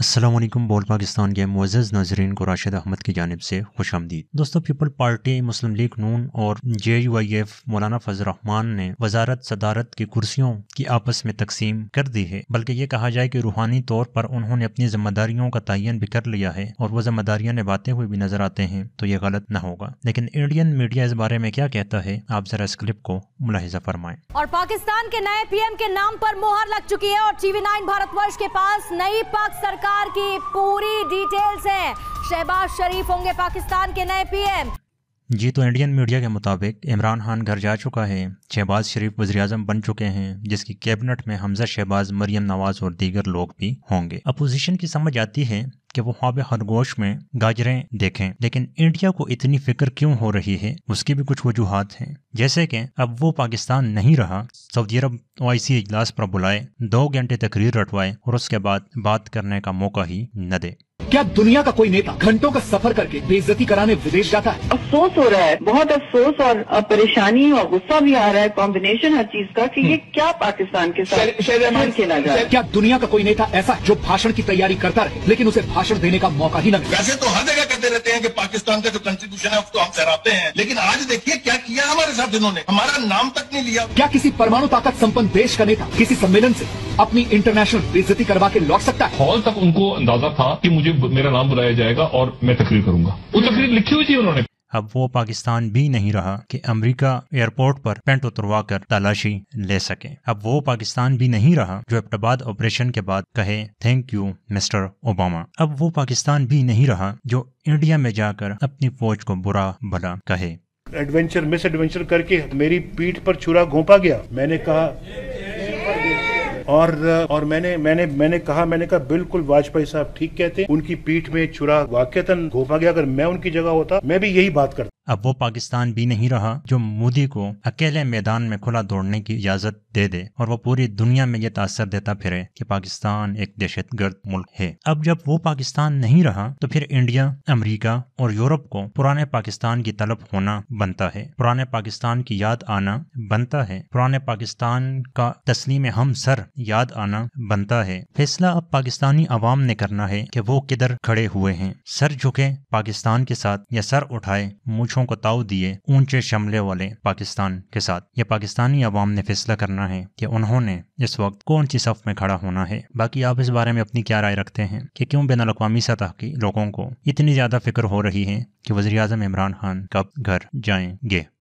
असलम बोल पाकिस्तान के मोज़ नाजरन को राशिद अहमद की जानब से खुश आमदीद दोस्तों People Party Muslim League Noon और जे यू आई एफ मौलाना फजल रहमान ने वजारत सदारत की कुर्सियों की आपस में तकसीम कर दी है बल्कि ये कहा जाए कि रूहानी तौर पर उन्होंने अपनी जिम्मेदारियों का तयन भी कर लिया है और वो जिम्मेदारियाँ निभाते हुए भी नजर आते हैं तो ये गलत न होगा लेकिन इंडियन मीडिया इस बारे में क्या कहता है आप जरा इस क्लिप को मुलाहिजा फरमाएं और पाकिस्तान के नए पी एम के नाम आरोप मोहर लग चुकी है और टीवी नाइन भारत वर्ष के पास नई पाक सरकार सरकार की पूरी डिटेल्स है शहबाज शरीफ होंगे पाकिस्तान के नए पीएम जी तो इंडियन मीडिया के मुताबिक इमरान खान घर जा चुका है शहबाज शरीफ वजी अजम बन चुके हैं जिसकी कैबिनेट में हमजा शहबाज मरियम नवाज और दीगर लोग भी होंगे अपोजिशन की समझ आती है कि वो ख्वाब खरगोश में गाजरें देखें लेकिन इंडिया को इतनी फिक्र क्यों हो रही है उसकी भी कुछ वजूहत हैं जैसे कि अब वो पाकिस्तान नहीं रहा सऊदी अरब तो आई सी इजलास पर बुलाए दो घंटे तकरीर रटवाए और उसके बाद बात करने का मौका ही न दे क्या दुनिया का कोई नेता घंटों का सफर करके बेइज्जती कराने विदेश जाता है अफसोस हो रहा है बहुत अफसोस और परेशानी और गुस्सा भी आ रहा है कॉम्बिनेशन हर चीज का कि ये हम्म। क्या पाकिस्तान के साथ शेर खेला जाए क्या दुनिया का कोई नेता ऐसा है जो भाषण की तैयारी करता रहे लेकिन उसे भाषण देने का मौका ही न मिले वैसे तो हर जगह कहते रहते हैं कि पाकिस्तान का जो कंस्टिट्यूशन है उसको हम सहराते हैं लेकिन आज देखिए क्या किया हमारे साथ इन्होंने हमारा नाम तक नहीं लिया क्या किसी परमाणु ताकत संपन्न देश का नेता किसी सम्मेलन ऐसी अपनी इंटरनेशनल बेजती करवा के लौट सकता है हॉल तक उनको अंदाजा था की मुझे मेरा नाम बुलाया जाएगा और मैं तकरीर करूंगा वो तकरीर लिखी हुई थी उन्होंने अब वो पाकिस्तान भी नहीं रहा कि अमेरिका एयरपोर्ट पर पेंट उतरवा कर तलाशी ले सके अब वो पाकिस्तान भी नहीं रहा जो एबटाबाद ऑपरेशन के बाद कहे थैंक यू मिस्टर ओबामा अब वो पाकिस्तान भी नहीं रहा जो इंडिया में जाकर अपनी फौज को बुरा भला कहे एडवेंचर मिस एडवेंचर करके मेरी पीठ पर छुरा घोंपा गया मैंने कहा और और मैंने मैंने मैंने कहा मैंने कहा बिल्कुल वाजपेयी साहब ठीक कहते उनकी पीठ में छुरा वाक्यतन घोपा गया अगर मैं उनकी जगह होता मैं भी यही बात करता अब वो पाकिस्तान भी नहीं रहा जो मोदी को अकेले मैदान में खुला दौड़ने की इजाजत दे दे और वो पूरी दुनिया में ये तासर देता फिरे कि पाकिस्तान एक दहशत गर्द मुल्क है अब जब वो पाकिस्तान नहीं रहा तो फिर इंडिया अमरीका और यूरोप को पुराने पाकिस्तान की तलब होना बनता है पुराने पाकिस्तान की याद आना बनता है पुराने पाकिस्तान का तस्लीम हम सर याद आना बनता है फैसला अब पाकिस्तानी अवाम ने करना है कि वो किधर खड़े हुए हैं सर झुके पाकिस्तान के साथ या सर उठाए मुझ कोशिशों को ताव दिए ऊंचे शमले वाले पाकिस्तान के साथ ये पाकिस्तानी अवाम ने फैसला करना है कि उन्होंने इस वक्त कौन सी सफ में खड़ा होना है बाकी आप इस बारे में अपनी क्या राय रखते हैं कि क्यों बेन अवी सतह की लोगों को इतनी ज्यादा फिक्र हो रही है कि वजी अजम इमरान खान कब घर जाएंगे